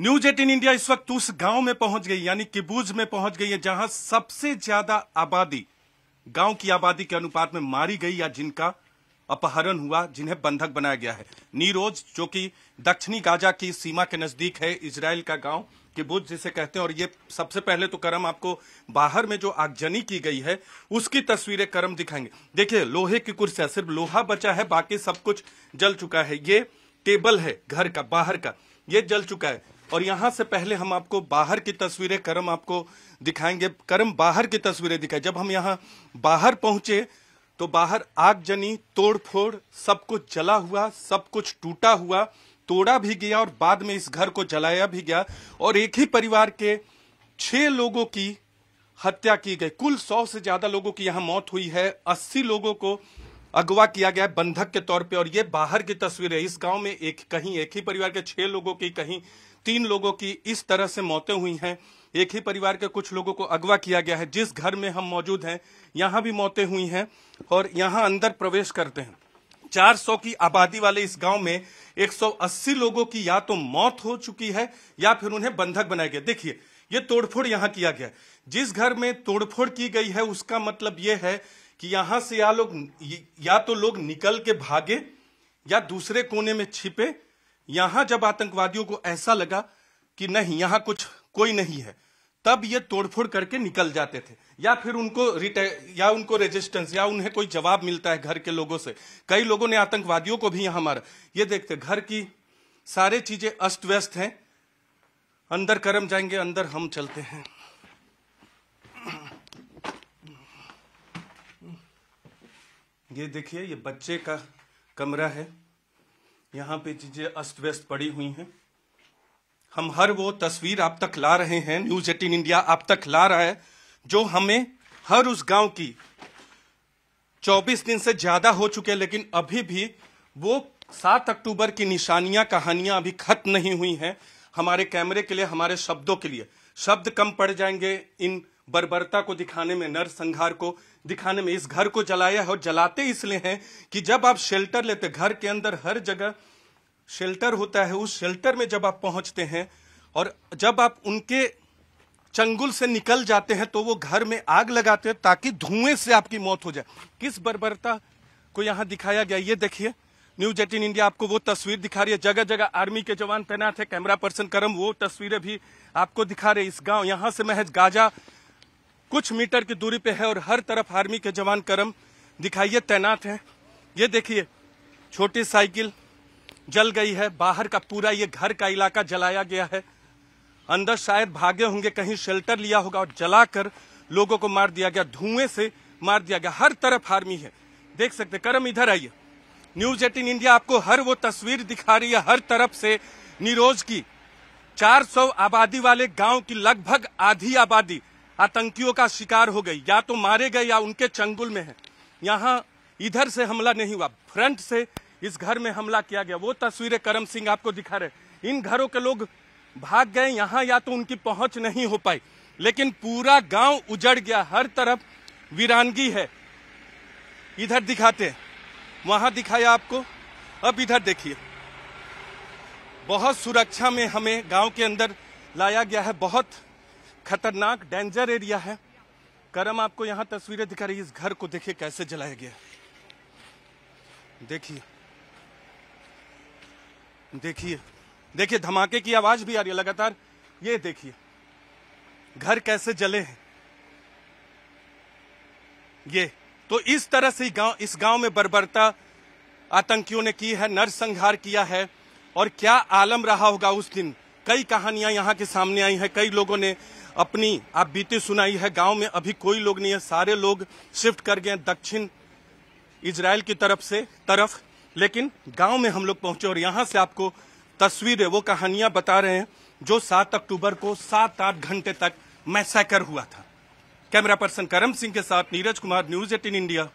news eighteen India इस वक्त उस गांव में पहुंच गई यानी किबूज में पहुंच गई है जहां सबसे ज्यादा आबादी गांव की आबादी के अनुपात में मारी गई या जिनका अपहरण हुआ जिन्हें बंधक बनाया गया है नीरोज जो कि दक्षिणी गाजा की सीमा के नजदीक है इसराइल का गांव किबूज जिसे कहते हैं और ये सबसे पहले तो करम आपको बाहर में जो आगजनी की गई है उसकी तस्वीरें करम दिखाएंगे देखिये लोहे की कुर्सियां सिर्फ लोहा बचा है बाकी सब कुछ जल चुका है ये टेबल है घर का बाहर का ये जल चुका है और यहाँ से पहले हम आपको बाहर की तस्वीरें करम आपको दिखाएंगे करम बाहर की तस्वीरें दिखाए जब हम यहाँ बाहर पहुंचे तो बाहर आगजनी तोड़फोड़ सब कुछ जला हुआ सब कुछ टूटा हुआ तोड़ा भी गया और बाद में इस घर को जलाया भी गया और एक ही परिवार के छह लोगों की हत्या की गई कुल सौ से ज्यादा लोगों की यहाँ मौत हुई है अस्सी लोगों को अगवा किया गया बंधक के तौर पे और ये बाहर की तस्वीर है इस गांव में एक कहीं एक ही परिवार के छह लोगों की कहीं तीन लोगों की इस तरह से मौतें हुई हैं एक ही परिवार के कुछ लोगों को अगवा किया गया है जिस घर में हम मौजूद हैं यहाँ भी मौतें हुई हैं और यहाँ अंदर प्रवेश करते हैं 400 की आबादी वाले इस गांव में 180 लोगों की या तो मौत हो चुकी है या फिर उन्हें बंधक बनाया गया देखिए ये तोड़फोड़ यहाँ किया गया जिस घर में तोड़फोड़ की गई है उसका मतलब ये है कि यहाँ से या लोग या तो लोग निकल के भागे या दूसरे कोने में छिपे यहां जब आतंकवादियों को ऐसा लगा कि नहीं यहां कुछ कोई नहीं है तब ये तोड़फोड़ करके निकल जाते थे या फिर उनको या उनको रेजिस्टेंस या उन्हें कोई जवाब मिलता है घर के लोगों से कई लोगों ने आतंकवादियों को भी यहां मारा ये देखते घर की सारे चीजें अस्त व्यस्त हैं अंदर कर्म जाएंगे अंदर हम चलते हैं ये देखिए ये बच्चे का कमरा है यहाँ पे चीजें अस्त व्यस्त पड़ी हुई हैं हम हर वो तस्वीर आप तक ला रहे हैं न्यूज एटीन इंडिया आप तक ला रहा है जो हमें हर उस गांव की 24 दिन से ज्यादा हो चुके हैं लेकिन अभी भी वो 7 अक्टूबर की निशानियां कहानियां अभी खत्म नहीं हुई हैं हमारे कैमरे के लिए हमारे शब्दों के लिए शब्द कम पड़ जाएंगे इन बर्बरता को दिखाने में नरसंहार को दिखाने में इस घर को जलाया है और जलाते इसलिए हैं कि जब आप शेल्टर लेते घर के अंदर हर जगह शेल्टर होता है उस शेल्टर में जब आप पहुंचते हैं और जब आप उनके चंगुल से निकल जाते हैं तो वो घर में आग लगाते हैं ताकि धुएं से आपकी मौत हो जाए किस बर्बरता को यहाँ दिखाया गया ये देखिए न्यूज एटीन इंडिया आपको वो तस्वीर दिखा रही है जगह जगह आर्मी के जवान तैनात है कैमरा पर्सन करम वो तस्वीरें भी आपको दिखा रहे इस गांव यहां से महज गाजा कुछ मीटर की दूरी पे है और हर तरफ आर्मी के जवान करम दिखाइए तैनात हैं ये देखिए छोटी साइकिल जल गई है बाहर का पूरा ये घर का इलाका जलाया गया है अंदर शायद भागे होंगे कहीं शेल्टर लिया होगा और जलाकर लोगों को मार दिया गया धुएं से मार दिया गया हर तरफ आर्मी है देख सकते करम इधर आइए न्यूज एटीन इंडिया आपको हर वो तस्वीर दिखा रही है हर तरफ से निरोज की 400 आबादी वाले गांव की लगभग आधी आबादी आतंकियों का शिकार हो गई या तो मारे गए या उनके चंगुल में है यहाँ इधर से हमला नहीं हुआ फ्रंट से इस घर में हमला किया गया वो तस्वीरें करम सिंह आपको दिखा रहे इन घरों के लोग भाग गए यहाँ या तो उनकी पहुंच नहीं हो पाई लेकिन पूरा गांव उजड़ गया हर तरफ वीरानगी है इधर दिखाते हैं वहां दिखाया आपको अब इधर देखिए बहुत सुरक्षा में हमें गांव के अंदर लाया गया है बहुत खतरनाक डेंजर एरिया है करम आपको यहाँ तस्वीरें दिखा रही है इस घर को देखिए कैसे जलाया गया देखिए देखिए देखिए धमाके की आवाज भी आ रही है लगातार ये देखिए घर कैसे जले हैं ये तो इस तरह से गांव इस गांव में बर्बरता आतंकियों ने की है नरसंहार किया है और क्या आलम रहा होगा उस दिन कई कहानियां यहाँ के सामने आई हैं कई लोगों ने अपनी आप बीती सुनाई है गांव में अभी कोई लोग नहीं है सारे लोग शिफ्ट कर गए दक्षिण इसराइल की तरफ से तरफ लेकिन गांव में हम लोग पहुंचे और यहां से आपको तस्वीरें वो कहानियां बता रहे हैं जो 7 अक्टूबर को सात आठ घंटे तक मैसेकर हुआ था कैमरा पर्सन करम सिंह के साथ Neeraj Kumar news eighteen India